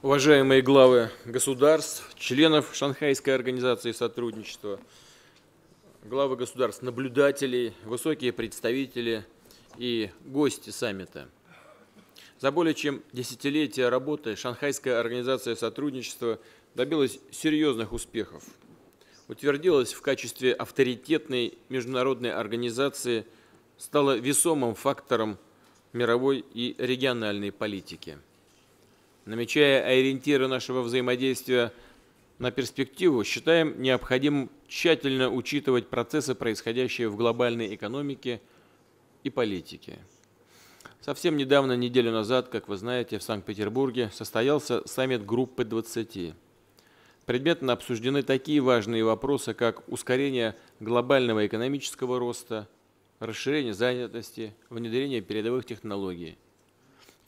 уважаемые главы государств, членов Шанхайской организации сотрудничества, главы государств, наблюдателей, высокие представители и гости саммита. За более чем десятилетия работы Шанхайская организация сотрудничества добилась серьезных успехов. Утвердилась в качестве авторитетной международной организации, стала весомым фактором мировой и региональной политики – намечая ориентиры нашего взаимодействия на перспективу, считаем необходимым тщательно учитывать процессы, происходящие в глобальной экономике и политике. Совсем недавно, неделю назад, как вы знаете, в Санкт-Петербурге состоялся саммит группы 20. Предметно обсуждены такие важные вопросы, как ускорение глобального экономического роста, расширение занятости, внедрение передовых технологий –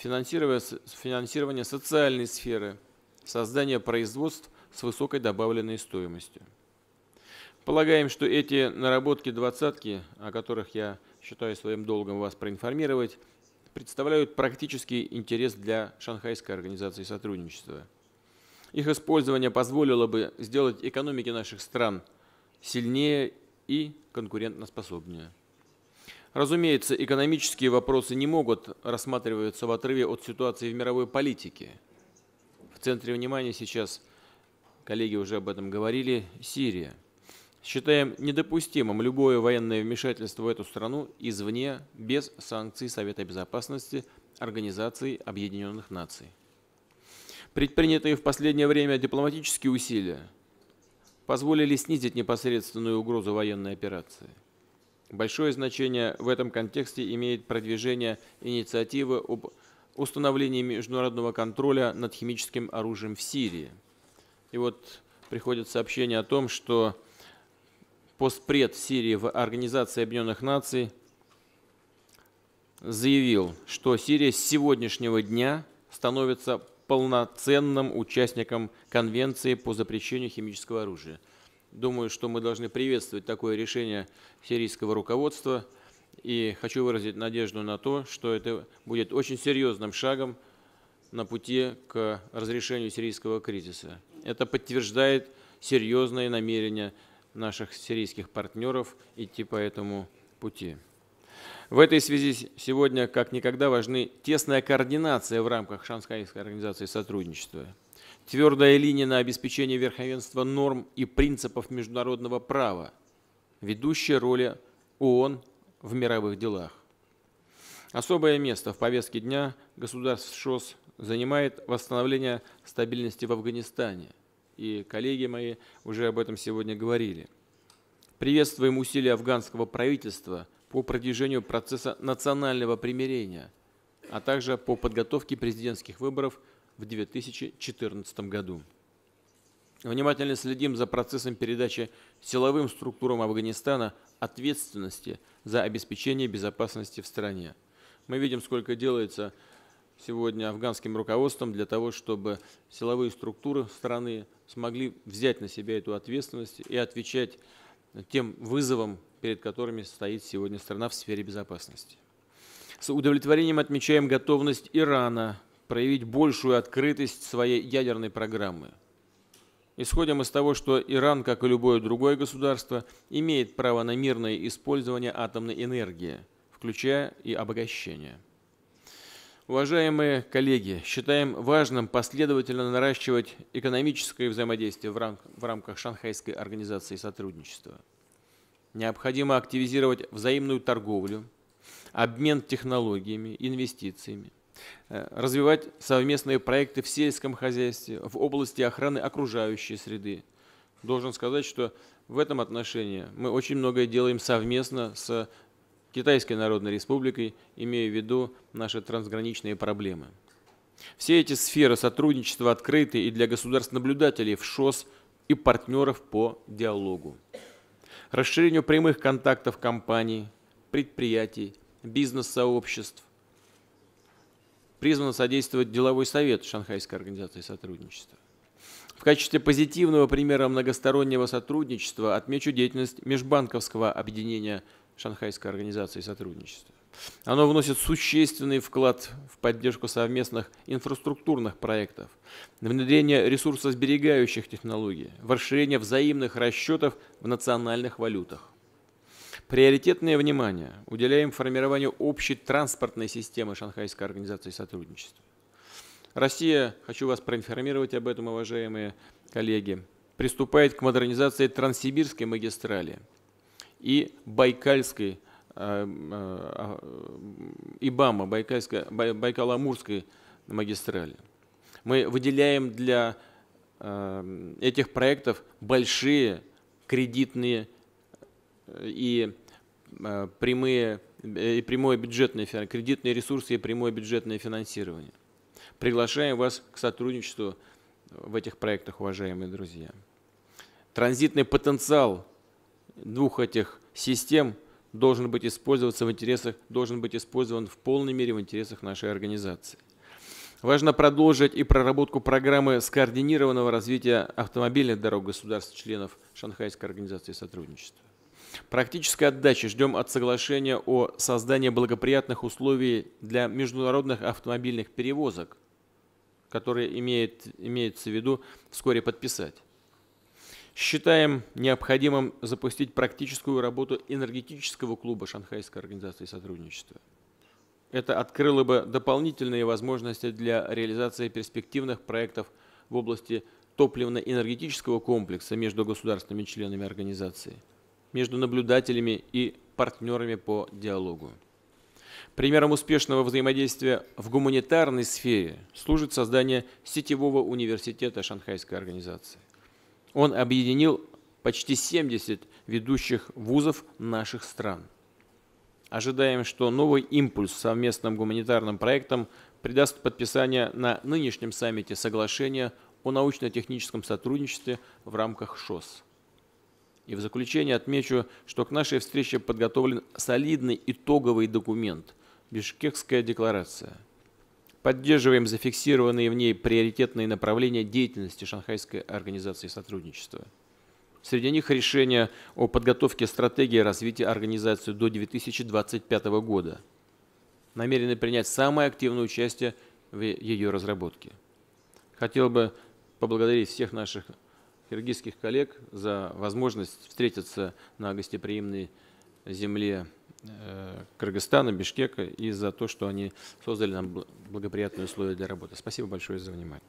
финансирование, финансирование социальной сферы, создание производств с высокой добавленной стоимостью. Полагаем, что эти наработки двадцатки, о которых я считаю своим долгом вас проинформировать, представляют практический интерес для Шанхайской организации сотрудничества. Их использование позволило бы сделать экономики наших стран сильнее и конкурентоспособнее. Разумеется, экономические вопросы не могут рассматриваться в отрыве от ситуации в мировой политике. В центре внимания сейчас, коллеги уже об этом говорили, Сирия. Считаем недопустимым любое военное вмешательство в эту страну извне, без санкций Совета Безопасности Организации Объединенных Наций. Предпринятые в последнее время дипломатические усилия позволили снизить непосредственную угрозу военной операции – Большое значение в этом контексте имеет продвижение инициативы об установлении международного контроля над химическим оружием в Сирии. И вот приходит сообщение о том, что постпред Сирии в Организации Объединенных Наций заявил, что Сирия с сегодняшнего дня становится полноценным участником Конвенции по запрещению химического оружия – Думаю, что мы должны приветствовать такое решение сирийского руководства. И хочу выразить надежду на то, что это будет очень серьезным шагом на пути к разрешению сирийского кризиса. Это подтверждает серьезные намерения наших сирийских партнеров идти по этому пути. В этой связи сегодня как никогда важны тесная координация в рамках Шанхайской организации сотрудничества твердая линия на обеспечение верховенства норм и принципов международного права, ведущая роль ООН в мировых делах. Особое место в повестке дня государств ШОС занимает восстановление стабильности в Афганистане. И коллеги мои уже об этом сегодня говорили. Приветствуем усилия афганского правительства по продвижению процесса национального примирения, а также по подготовке президентских выборов – в 2014 году. Внимательно следим за процессом передачи силовым структурам Афганистана ответственности за обеспечение безопасности в стране. Мы видим, сколько делается сегодня афганским руководством для того, чтобы силовые структуры страны смогли взять на себя эту ответственность и отвечать тем вызовам, перед которыми стоит сегодня страна в сфере безопасности. С удовлетворением отмечаем готовность Ирана проявить большую открытость своей ядерной программы. Исходим из того, что Иран, как и любое другое государство, имеет право на мирное использование атомной энергии, включая и обогащение. Уважаемые коллеги, считаем важным последовательно наращивать экономическое взаимодействие в, рам в рамках Шанхайской организации сотрудничества. Необходимо активизировать взаимную торговлю, обмен технологиями, инвестициями, Э, развивать совместные проекты в сельском хозяйстве, в области охраны окружающей среды. Должен сказать, что в этом отношении мы очень многое делаем совместно с Китайской Народной Республикой, имея в виду наши трансграничные проблемы. Все эти сферы сотрудничества открыты и для государств-наблюдателей в ШОС и партнеров по диалогу. Расширению прямых контактов компаний, предприятий, бизнес-сообществ, призвано содействовать деловой совет Шанхайской организации сотрудничества. В качестве позитивного примера многостороннего сотрудничества отмечу деятельность межбанковского объединения Шанхайской организации сотрудничества. Оно вносит существенный вклад в поддержку совместных инфраструктурных проектов, внедрение ресурсосберегающих технологий, в расширение взаимных расчетов в национальных валютах. Приоритетное внимание уделяем формированию общей транспортной системы Шанхайской организации сотрудничества. Россия, хочу вас проинформировать об этом, уважаемые коллеги, приступает к модернизации Транссибирской магистрали и Байкальской, э, э, Ибама, Байкальской, Байкало-Амурской магистрали. Мы выделяем для э, этих проектов большие кредитные и Э, прямые, э, и прямое бюджетное, кредитные ресурсы и прямое бюджетное финансирование. Приглашаем вас к сотрудничеству в этих проектах, уважаемые друзья. Транзитный потенциал двух этих систем должен быть использоваться в интересах, должен быть использован в полной мере в интересах нашей организации. Важно продолжить и проработку программы скоординированного развития автомобильных дорог государств-членов Шанхайской организации сотрудничества. Практической отдачи ждем от соглашения о создании благоприятных условий для международных автомобильных перевозок, которые имеет, имеется в виду вскоре подписать. Считаем необходимым запустить практическую работу энергетического клуба Шанхайской организации сотрудничества. Это открыло бы дополнительные возможности для реализации перспективных проектов в области топливно-энергетического комплекса между государственными членами организации – между наблюдателями и партнерами по диалогу. Примером успешного взаимодействия в гуманитарной сфере служит создание сетевого университета Шанхайской организации. Он объединил почти 70 ведущих вузов наших стран. Ожидаем, что новый импульс совместным гуманитарным проектам придаст подписание на нынешнем саммите соглашения о научно-техническом сотрудничестве в рамках ШОС – и в заключение отмечу, что к нашей встрече подготовлен солидный итоговый документ – Бишкекская декларация. Поддерживаем зафиксированные в ней приоритетные направления деятельности Шанхайской организации сотрудничества. Среди них решение о подготовке стратегии развития организации до 2025 года. Намерены принять самое активное участие в ее разработке. Хотел бы поблагодарить всех наших киргизских коллег за возможность встретиться на гостеприимной земле э, Кыргызстана, Бишкека и за то, что они создали нам благоприятные условия для работы. Спасибо большое за внимание.